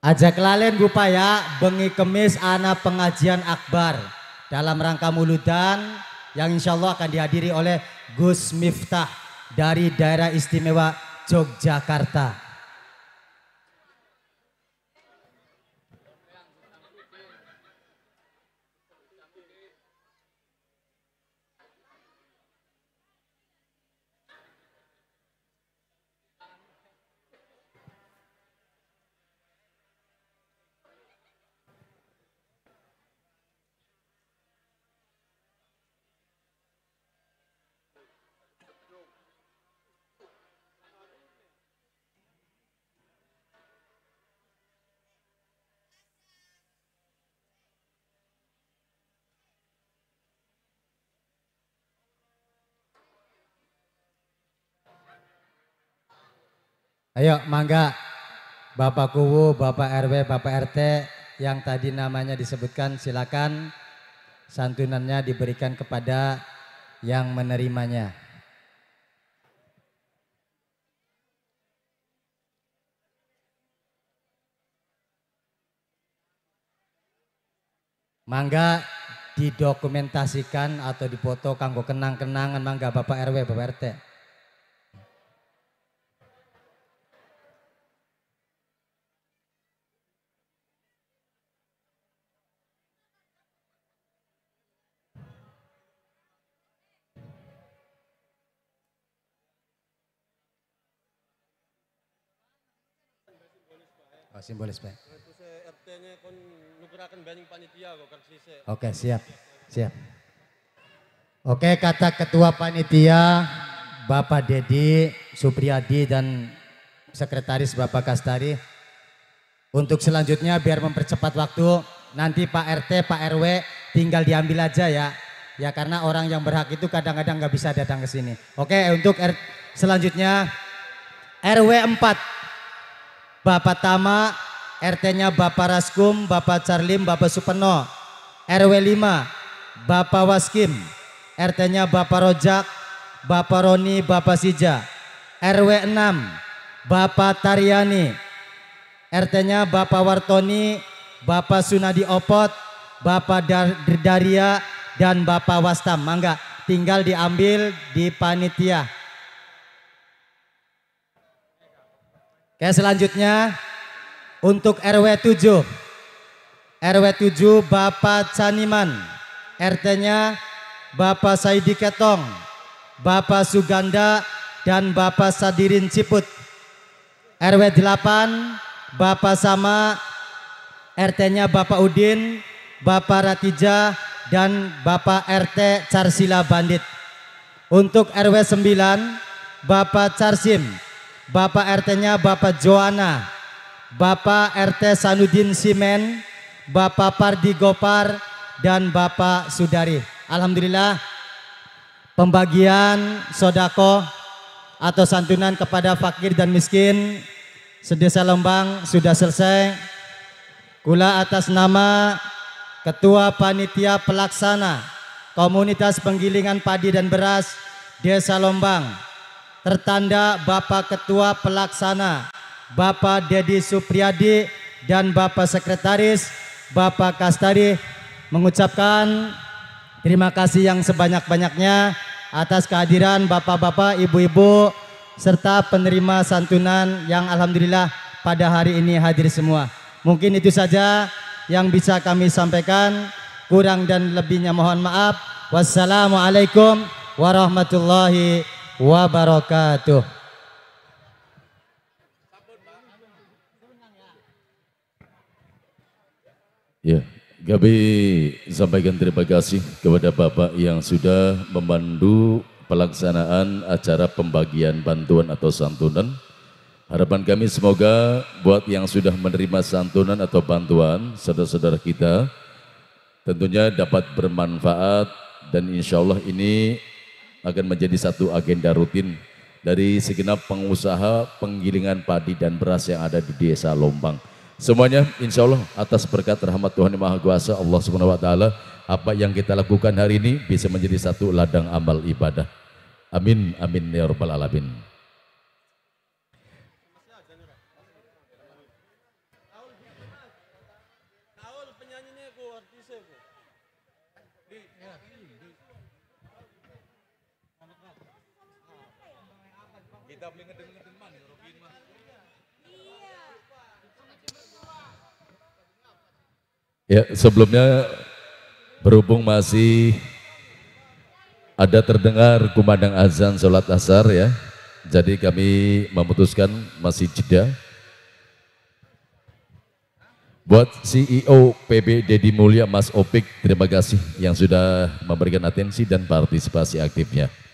Ajak lalin gupa ya, bengi kemis anak pengajian akbar dalam rangka muludan yang insya Allah akan dihadiri oleh Gus Miftah dari daerah istimewa Yogyakarta. Ayo mangga Bapak Kuwu, Bapak RW, Bapak RT yang tadi namanya disebutkan silakan santunannya diberikan kepada yang menerimanya. Mangga didokumentasikan atau dipoto kanggo kenang-kenangan mangga Bapak RW, Bapak RT. Oh, simbolis Pak. RT-nya kon banding panitia kok Oke, siap. Siap. Oke, kata ketua panitia Bapak Dedi Supriyadi dan sekretaris Bapak Kastari. Untuk selanjutnya biar mempercepat waktu, nanti Pak RT, Pak RW tinggal diambil aja ya. Ya karena orang yang berhak itu kadang-kadang nggak bisa datang ke sini. Oke, untuk R selanjutnya RW 4 Bapak Tama, RT-nya Bapak Raskum, Bapak Charlim, Bapak Supeno, RW 5, Bapak Waskim, RT-nya Bapak Rojak, Bapak Roni, Bapak Sija, RW 6, Bapak Taryani, RT-nya Bapak Wartoni, Bapak Sunadi Opot, Bapak Dar Daria, dan Bapak Wastam. Mangga, tinggal diambil di panitia. Oke selanjutnya untuk RW 7. RW 7 Bapak Caniman. RT-nya Bapak Saidi Ketong, Bapak Suganda dan Bapak Sadirin Ciput. RW 8 Bapak Sama, RT-nya Bapak Udin, Bapak Ratija dan Bapak RT Carsila Bandit. Untuk RW 9 Bapak Carsim, Bapak RT-nya Bapak Joana, Bapak RT Sanudin Simen, Bapak Pardi Gopar, dan Bapak Sudari. Alhamdulillah pembagian sodako atau santunan kepada fakir dan miskin sedesa Lembang sudah selesai. Kula atas nama Ketua Panitia Pelaksana Komunitas Penggilingan Padi dan Beras Desa Lombang tertanda Bapak Ketua Pelaksana Bapak Dedi Supriyadi dan Bapak Sekretaris Bapak Kastari mengucapkan terima kasih yang sebanyak-banyaknya atas kehadiran Bapak-Bapak, Ibu-Ibu serta penerima santunan yang Alhamdulillah pada hari ini hadir semua. Mungkin itu saja yang bisa kami sampaikan. Kurang dan lebihnya mohon maaf. Wassalamualaikum warahmatullahi wabarakatuh wabarakatuh. Ya, kami sampaikan terima kasih kepada Bapak yang sudah memandu pelaksanaan acara pembagian bantuan atau santunan. Harapan kami semoga buat yang sudah menerima santunan atau bantuan, saudara-saudara kita, tentunya dapat bermanfaat dan insya Allah ini akan menjadi satu agenda rutin dari segenap pengusaha penggilingan padi dan beras yang ada di desa Lombang. Semuanya insya Allah atas berkat rahmat Tuhan Yang Maha Kuasa Allah Subhanahu Wa Taala apa yang kita lakukan hari ini bisa menjadi satu ladang amal ibadah. Amin, amin ya rabbal alamin. Ya, iya. ya sebelumnya berhubung masih ada terdengar kumandang azan sholat asar ya. Jadi kami memutuskan masih jeda. Buat CEO PB Dedi Mulia Mas Opik, terima kasih yang sudah memberikan atensi dan partisipasi aktifnya.